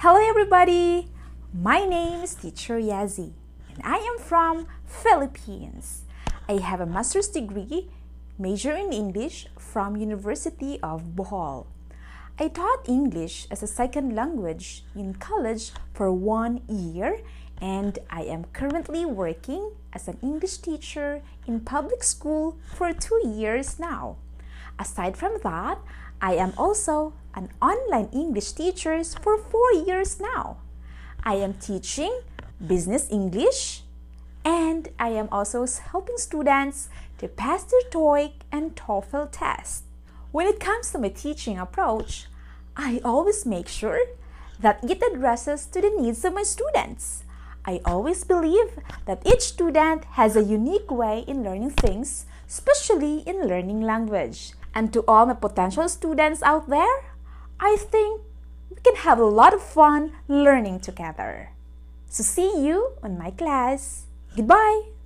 Hello, everybody. My name is Teacher Yazi, and I am from Philippines. I have a master's degree, major in English from University of Bohol. I taught English as a second language in college for one year, and I am currently working as an English teacher in public school for two years now. Aside from that, I am also an online English teacher for four years now. I am teaching business English and I am also helping students to pass their TOEIC and TOEFL tests. When it comes to my teaching approach, I always make sure that it addresses to the needs of my students. I always believe that each student has a unique way in learning things, especially in learning language. And to all my potential students out there, I think we can have a lot of fun learning together. So see you on my class. Goodbye!